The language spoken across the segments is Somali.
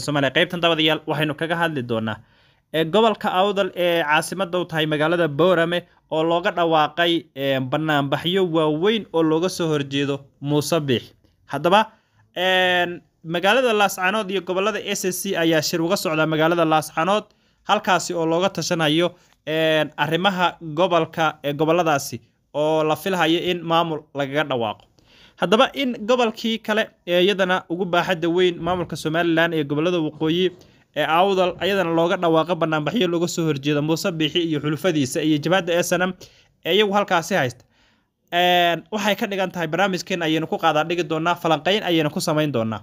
somaaliya qaybtan dabadayaal waxaynu kaga hadli doonaa gobolka awdal ee caasimada u tahay magaalada boorame oo looga dhawaaqay banaanbaxyo waaweyn oo looga soo horjeedo muuse biix haddaba magaalada laascanood iyo gobolada s c ayaa shir uga socda magaalada laascanood halkaasi oo looga tashanayo arrimaha gobolka ee goboladaasi oo la filhayo in maamul lagaga dhawaaqo haddaba in gobolkii kale ee iyadana ugu baaxadda weyn maamulka somalilan ee gobolada waqooyi ee awdal iyadana looga dhawaaqo banaanbaxyo looga soo horjeeda muuse biixi iyo xulufadiisa iyo jabhadda esanam ee iyagu halkaasi haysta waxay ka dhigan tahay barnaamijkeen ayaynu ku qaadaa dhigi doonaa falanqeyn ayaynu ku samayn doonaa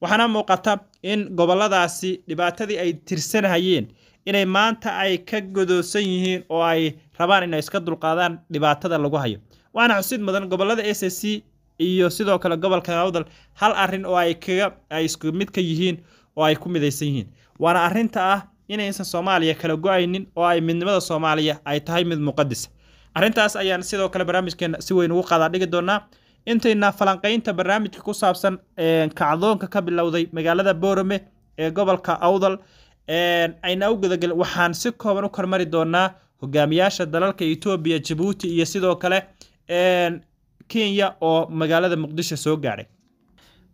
waxaana muuqata in goboladaasi dhibaatadii ay tirsanhayeen inay maanta ay ka godoosan yihiin oo ay rabaan inay iska dulqaadaan dhibaatada lagu hayo waana xusid mudan gobolada s c iyo sidoo kale gobolka awdal hal arin oo ay kaga ay isku mid ka yihiin oo ay ku midaysan yihiin waana arinta ah inaysan soomaaliya kala go-aynin oo ay midnimada soomaaliya ay tahay mid muqadisa arrintaas ayaan sidoo kale barnaamijkeena si weyn ugu qaadaa dhigi doonaa intayna falanqaynta barnaamijka ku saabsan kacdoonka ka bilowday magaalada boorame ee gobolka awdal ayna u gudagelin waxaan si kooban u kormari doonaa hogaamiyaasha dalalka etoobiya jabuuti iyo sidoo kale kenya oo magaalada muqdisho soo gaadhay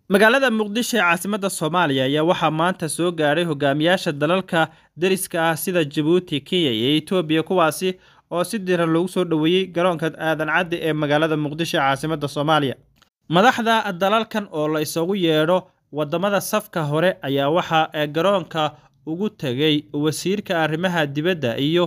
magaalada muqdisho ee caasimadda soomaaliya ayaa waxaa maanta soo gaadhay hogaamiyaasha dalalka dariska ah sida jabuuti kenya iyo etoobiya kuwaasi oo si diran loogu soo dhoweeyey garoonka aadan caddi ee magaalada muqdisho ee caasimadda soomaaliya madaxda dalalkan oo la isagu yeedho waddamada safka hore ayaa waxaa ee garoonka ugu tegay wasiirka arrimaha dibadda iyo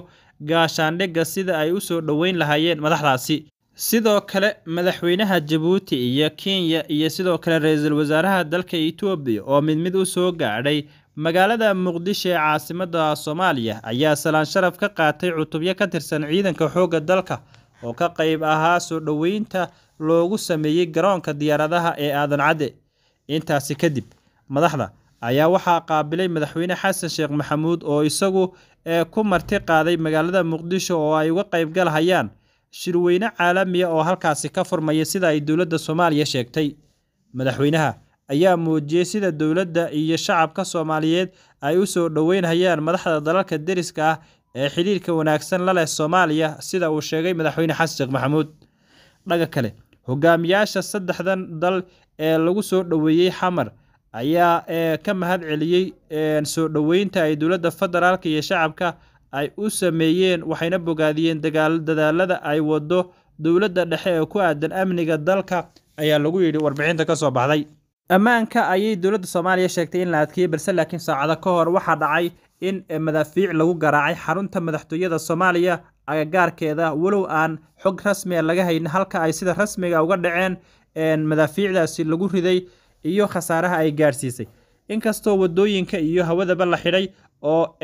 gaashaandhigga sida ay u soo dhoweyn lahaayeen madaxdaasi sidoo kale madaxweynaha jabuuti iyo kenya iyo sidoo kale ra-iisul wasaaraha dalka itoobiya oo mid mid u soo gaadhay magaalada muqdisho ee caasimada soomaaliya ayaa salaan sharaf ka qaatay cutubyo ka tirsan ciidanka xoogga dalka oo ka qayb ahaa soo dhoweynta loogu sameeyey garoonka diyaaradaha ee aadan cadde intaasi kadib madaxda ayaa waxaa qaabilay madaxweyne xasan sheekh maxamuud oo isagu ee ku marti qaaday magaalada muqdisho oo ay uga qayb gal hayaan shirweyne caalamiya oo halkaasi ka furmaya sida ay dowladda soomaaliya sheegtay madaxweynaha ayaa muujiyey sida dowladda iyo shacabka soomaaliyeed ay u soo dhoweynhayaan madaxda dalalka deriska ah ee xidhiirka wanaagsan la leh soomaaliya sida uu sheegay madaxweyne xasan sheekh maxamuud dhaga kale hogaamiyaasha saddexdan dal ee lagu soo dhoweeyey xamar ayaa eh, ka mahad celiyey eh, soo dhoweynta ay dowladda federaalka iyo shacabka ay u sameeyeen waxayna bogaadiyeen dadaalada ay waddo dowladda dhexe ee ku aadan amniga dalka ayaa lagu yidhi warbixinta ka soo baxday ammaanka ayay dowladda soomaaliya sheegtay in la adkeeyey balse laakiin saacado ka hor waxaa dhacay in madaafiic lagu garaacay xarunta madaxtooyada soomaaliya agagaarkeeda walow aan xog rasmiga ah laga hayn halka ay sida rasmiga uga dhaceen madaafiicdaasi lagu riday iyo khasaaraha ay gaadhsiisay inkastoo wadooyinka iyo hawadaba la xidhay oo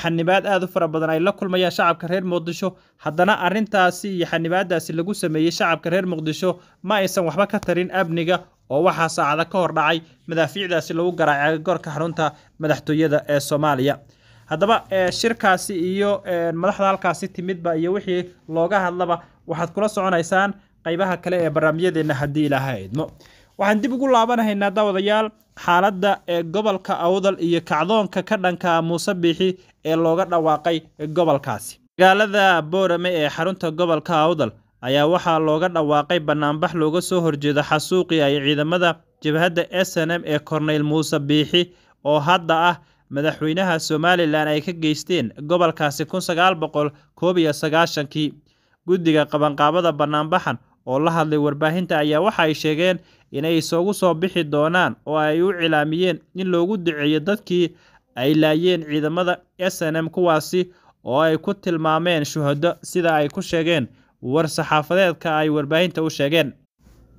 xanibaad aad u fara badan ay la kulmayaan shacabka reer muqdisho haddana arintaasi iyo xanibaadaasi lagu sameeyey shacabka reer muqdisho ma aysan waxba ka tarin amniga oo waxaa saacada ka hor dhacay madaafiicdaasi lagu garaacay goorka xarunta madaxtooyada ee soomaaliya haddaba shirkaasi iyo madaxda halkaasi timidba iyo wixii looga hadlaba waxaad kula soconaysaan qaybaha kale ee barnaamijyadeenna haddii ilaaha idmo waxaan dib ugu laabanahaynaa daawadayaal xaaladda ee gobolka awdal iyo kacdoonka ka dhanka muuse biixi ee looga dhawaaqay gobolkaasi magaalada boorame ee xarunta gobolka awdal ayaa waxaa looga dhawaaqay banaanbax looga soo horjeeda xasuuqii ay ciidamada jabhadda s n m ee korneyl muuse biixi oo hadda ah madaxweynaha somalilan ay ka geysteen gobolkaasi kun sagaal boqol koob iyo sagaashankii guddiga qabanqaabada banaanbaxan oo la hadlay warbaahinta ayaa waxa ay sheegeen inay isugu soo bixi doonaan oo ay u cilaamiyeen in loogu duceeyo dadkii ay laayeen ciidamada s n m kuwaasi oo ay ku tilmaameen shuhado sida ay ku sheegeen war-saxaafadeedka ay warbaahinta u sheegeen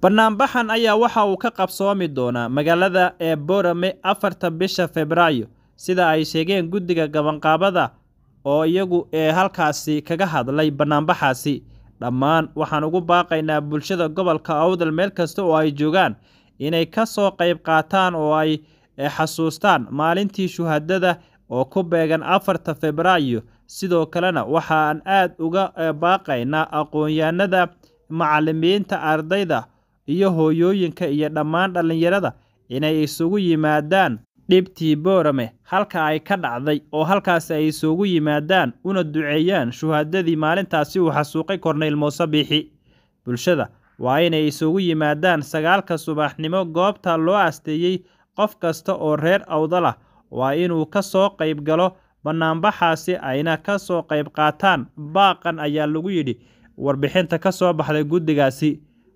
banaanbaxan ayaa waxa uu ka qabsoomi doonaa magaalada ee borame afarta bisha febraayo sida ay sheegeen guddiga gabanqaabada oo iyagu ee halkaasi kaga hadlay banaanbaxaasi dhammaan waxaan ugu baaqaynaa bulshada gobolka awdal meel kasta oo ay joogaan inay ka soo qayb qaataan oo ay eh, xasuustaan maalintii shuhadada oo ku beegan afarta febraayo sidoo kalena waxaan aad uga eh, baaqaynaa aqoonyaanada macalimiinta ardayda iyo hooyooyinka iyo dhammaan dhallinyarada inay isugu yimaadaan dhibtii boorame halka ay ka dhacday oo halkaas ay isugu yimaadaan una duceeyaan shuhaadadii maalintaasi uu xasuuqay korneyl muuse biixi bulshada waa inay isugu yimaadaan sagaalka subaxnimo goobta loo asteeyey qof kasta oo reer awdal ah waa inuu ka soo qayb galo banaanbaxaasi ayna ka soo qayb qaataan baaqan ayaa lagu yidhi warbixinta ka soo baxday guddigaasi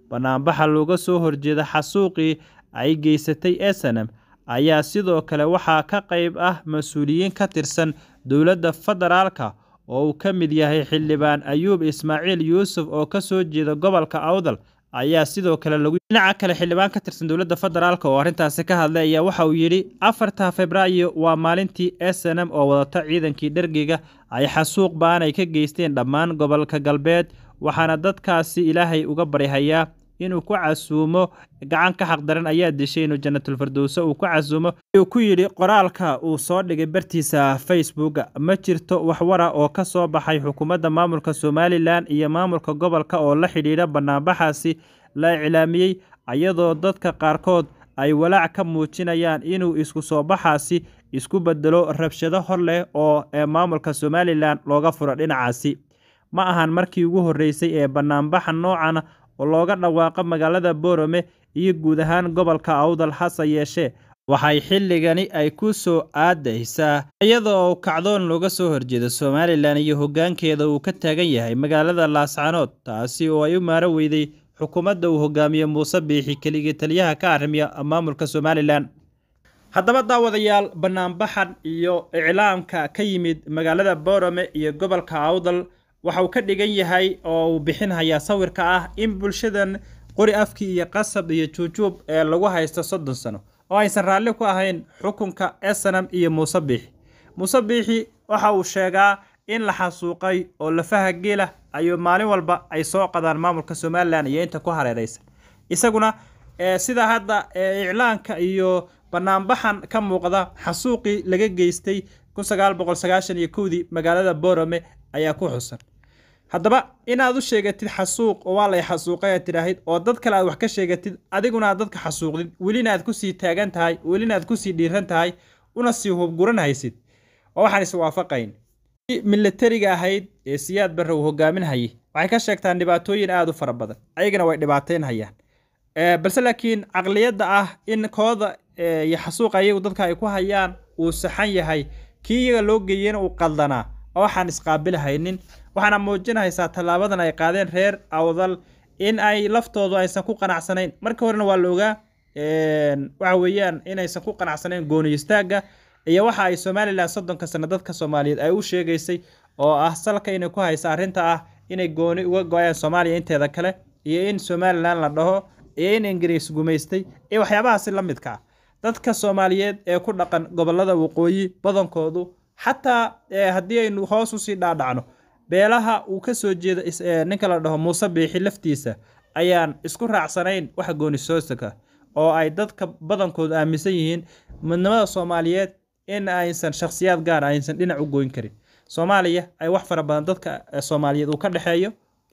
banaanbaxa looga soo horjeeda xasuuqii ay geysatay esenam ayaa sidoo kale waxaa ka qayb ah mas-uuliyiin ka tirsan dowladda federaalka oo uu ka mid yahay xildhibaan ayuub ismaaciil yuusuf oo ka soo jeeda gobolka awdal ayaa sidoo kale lagudhinaca kale xildhibaan ka tirsan dowladda federaalka oo arrintaasi ka hadlay ayaa waxa uu yidhi afarta febraayo waa maalintii s n m oo wadata ciidankii dhergiga ay xasuuq baanay ka geysteen dhammaan gobolka galbeed waxaana dadkaasi ilaahay uga baryahayaa inuu ku casuumo gacan ka xaqdaran ayaa dishay inuu janatulfirdowse uu ku casuumo wuxuu ku yidhi qoraalka uu soo dhigay bartiisa facebook ma jirto wax wara oo ka soo baxay xukuumadda maamulka somalilan iyo maamulka gobolka oo la xidhiidha bannaanbaxaasi la iclaamiyey ayadoo dadka qaarkood ay walaac ka muujinayaan inuu isku soo baxaasi isku bedelo rabshado hor leh oo ee maamulka somalilan looga furo dhinacaasi ma ahan markii ugu horreysay ee banaanbaxa noocan oo looga dhawaaqo magaalada boorame iyo guud ahaan gobolka awdal hase yeeshee waxay xilligani ay ku soo aadaysaa iyada oo kacdoon looga soo horjeeda somalilan iyo hoggaankeeda uu ka taagan yahay magaalada laascanood taasi oo ay u maaro weyday xukuumadda uu hogaamiyo muuse biixi keligii taliyaha ka arrimiya maamulka somalilan haddaba daawadayaal bannaanbaxan iyo iclaamka ka yimid magaalada boorame iyo gobolka awdal waxa uu ka dhigan yahay oo uu bixinhayaa sawirka ah in bulshadan qori afkii iyo qasab iyo juujuub ee lagu haysto soddon sano oo aysan raalli ku ahayn xukunka esanam iyo muuse biixi muuse biixi waxa uu sheegaa in la xasuuqay oo lafaha geela ayuu maalin walba ay soo qadaan maamulka somalilan iyo inta ku hareeraysa isaguna sida hadda iclaanka iyo banaanbaxan ka muuqda xasuuqii laga geystay kun sagaal boqol sagaashan iyo kowdii magaalada borome ayaa ku xusan haddaba inaad u sheegatid xasuuq oo waa lay xasuuqay tidhaahid oo dad kale aad wax ka sheegatid adiguna aad dadka xasuuqdid welina aad kusii taagan tahay welina aad kusii dhiiran tahay una sii hubguran oo waxaan iswaafaqayn milatariga ahayd ee siyaad barre uu hogaaminhayay waxay ka sheegtaan dhibaatooyin aad u fara badan ayagana way dhibaataynhayaan eh, balse laakiin caqliyadda ah in kooda eh, iyo xasuuqa iyagu dadka ay ku hayaan uu saxan yahay kii iyaga loo geeyeyna uu qaldanaa oo waxaan isqaabilhaynin waxaana muujinaysaa tallaabadan ay qaadeen reer awdal in ay laftoodu aysan ku qanacsanayn markii horena waa la ogaa waxa weeyaan inaysan ku qanacsanayn gooniyistaagga iyo waxa ay somalilan soddonka sano dadka soomaaliyeed ay u sheegaysay oo ah salka inay ku haysa arrinta ah inay gooni uga go-ayaan soomaaliya inteeda kale iyo in somalilan la dhaho iyo in ingiriis gumaystay iyo waxyaabahaasi la midka ah. dadka soomaaliyeed ee ku dhaqan gobolada waqooyi badankoodu xataa eh, haddii aynu hoos usii dhaadhacno beelaha uu ka soo jeeda eh, ninka la dhaho muuse biixi laftiisa ayaan isku raacsanayn waxa goonisoosaka oo ay dadka badankood aaminsan yihiin midnimada soomaaliyeed in aysan shakhsiyaad gaara ah, aysan dhinac u goyn karin soomaaliya ay wax fara badan dadka eh, soomaaliyeed uu ka dhexeeyo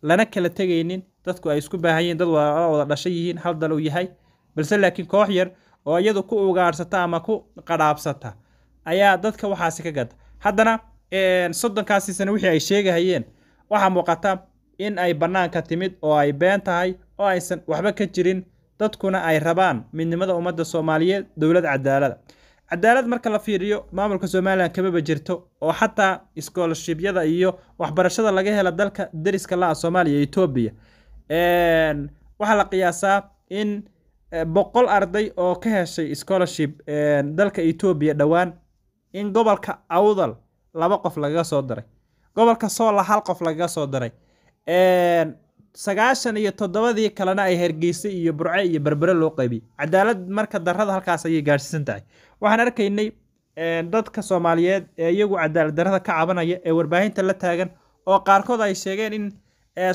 lana kala tegaynin dadku ay isku baahan yihiin dad waa wada dhasha yihiin hal dal uu yahay balse laakiin koox yar oo iyadu ku ugaarsata ama ku qadhaabsata ayaa dadka waxaasi ka gada haddana soddonkaasi sane wixii ay sheegahayeen waxaa muuqata in ay bannaanka timid oo ay been tahay oo aysan waxba ka jirin dadkuna ay rabaan midnimada ummadda soomaaliyeed dowlad cadaalada cadaalad marka la fiiriyo maamulka somalilan kamaba jirto oo xataa iskoolashibyada iyo waxbarashada laga hela dalka deriska la-a ah soomaaliya etoobiya waxaa la qiyaasaa in eh, boqol arday oo ka heshay scholarship dalka etoobiya dhowaan in gobolka awdal laba qof lagaga soo daray gobolka soola hal qof lagaga soo daray sagaashan iyo toddobadii kalena ay hergeysa iyo burce iyo berbere loo qaybiyey cadaalad marka darada halkaas ayay gaadhsiisan tahay waxaan arkaynay dadka soomaaliyeed ee iyagu cadaalad darada ka cabanaya ee warbaahinta la taagan oo qaarkood ay sheegeen in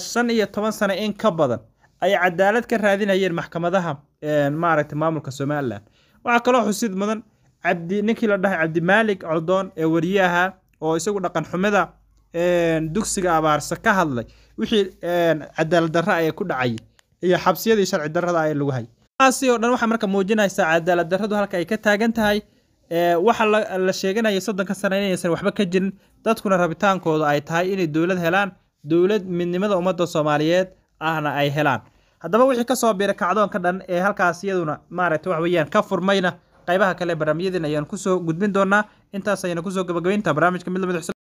shan iyo toban sano in ka badan ay cadaalad ka raadinayeen maxkamadaha maaragta maamulka somalilan waxaa kaloo xusid mudan cabdi ninkii la dhahay cabdimaalik codoon ee wariyaha oo isagu dhaqan xumida dugsiga abaarsa ka hadlay wixii cadaalad darra ay ku dhacay iyo xabsiyadii sharci darrada ay lagu hay taasi oo dhan waxaa marka muujinaysaa cadaalad halka ay ka taagan tahay waxa la sheeganaya soddonka sano inaysan waxba ka jirin dadkuna rabitaankooda ay tahay inay dowlad helaan dowlad midnimada ummadda soomaaliyeed ahna ay helaan haddaba wixii kasoo biray kacdoonka dhan ee halkaas iyaduna maaragta wax weeyaan ka furmayna qaybaha kale barnaamijyadeen ayaan kusoo gudbin doonaa intaas ayaan kusoo gabagabaynta barnaamijka mid lamid ah.